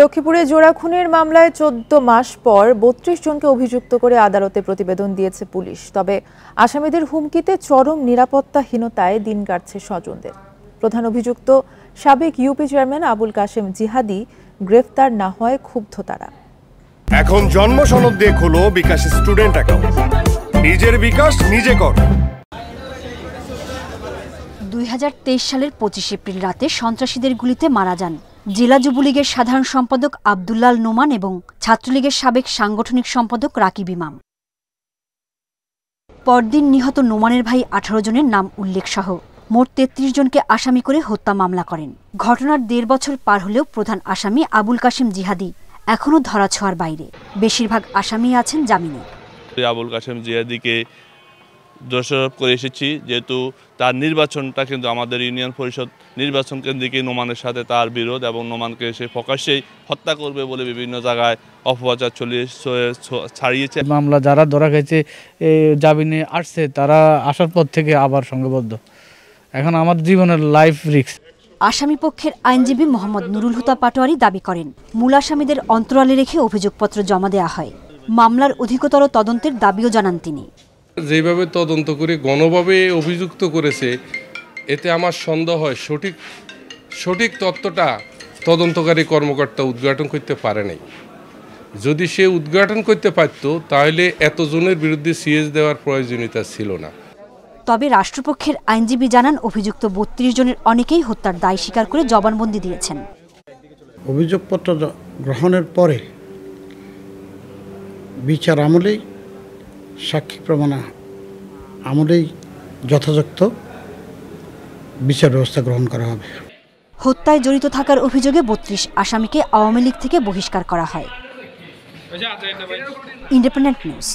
লক্ষ্মীপুরে জোড়া খুনের মামলায় চোদ্দ মাস পর বত্রিশ জনকে অভিযুক্ত করে আদালতে প্রতিবেদন দিয়েছে পুলিশ তবে আসামিদের হুমকিতে চরম নিরাপত্তাহীনতায় দিন কাটছে স্বজনদের প্রধান অভিযুক্ত সাবেক ইউপি চেয়ারম্যান আবুল কাশেম জিহাদি গ্রেফতার না হয় ক্ষুব্ধ তারা এখন জন্ম সনদ দিয়ে খোলো বিকাশ স্টুডেন্ট অ্যাকাউন্ট নিজের বিকাশ নিজে কর দুই সালের পঁচিশ এপ্রিল রাতে সন্ত্রাসীদের গুলিতে মারা যান জেলা যুবলীগের সাধারণ সম্পাদক আবদুল্লাল নোমান এবং ছাত্রলীগের সাবেক সাংগঠনিক সম্পাদক রাকিব ইমাম পরদিন নিহত নোমানের ভাই আঠারো জনের নাম উল্লেখ সহ মোট তেত্রিশ জনকে আসামি করে হত্যা মামলা করেন ঘটনার দেড় বছর পার হলেও প্রধান আসামি আবুল কাশিম জিহাদি এখনও ধরাছোঁয়ার বাইরে বেশিরভাগ আসামি আছেন জামিনে আবুল কাশেম জিয়াদিকে দোষারোপ করে এসেছি যেহেতু তার নির্বাচনটা কিন্তু আমাদের ইউনিয়ন পরিষদ নির্বাচন কেন্দ্রিকে নোমানের সাথে তার বিরোধ এবং নোমানকে সে প্রকাশ্যেই হত্যা করবে বলে বিভিন্ন জায়গায় অপপ্রচার চলিয়ে ছাড়িয়েছে মামলা যারা ধরা গেছে জামিনে আসছে তারা আসার পর থেকে আবার সংঘবদ্ধ এখন আমার জীবনের লাইফ রিক্স আসামি পক্ষের আইনজীবী মোহাম্মদ নুরুল হুতা পাটোয়ারি দাবি করেন মূল আসামিদের অন্তরালে রেখে অভিযোগপত্র জমা দেওয়া হয় মামলার অধিকতর তদন্তের দাবিও জানান তিনি যেভাবে তদন্ত করে গণভাবে অভিযুক্ত করেছে এতে আমার সন্দেহ হয় সঠিক সঠিক তত্ত্বটা তদন্তকারী কর্মকর্তা উদ্ঘাটন করতে পারে নাই যদি সে উদ্ঘাটন করতে পারত তাহলে এতজনের বিরুদ্ধে সিএস দেওয়ার প্রয়োজনীয়তা ছিল না তবে রাষ্ট্রপক্ষের আইনজীবী জানান অভিযুক্ত বত্রিশ জনের অনেকেই হত্যার দায় স্বীকার করে জবানবন্দি দিয়েছেন অভিযোগপত্র গ্রহণের পরে বিচার আমলেই সাক্ষী প্রমাণ আমলেই যথাযথ বিচার ব্যবস্থা গ্রহণ করা হবে হত্যায় জড়িত থাকার অভিযোগে বত্রিশ আসামিকে আওয়ামী লীগ থেকে বহিষ্কার করা হয় আচ্ছা, আচ্ছা, ইন্ডিপেন্ডেন্ট নিউজ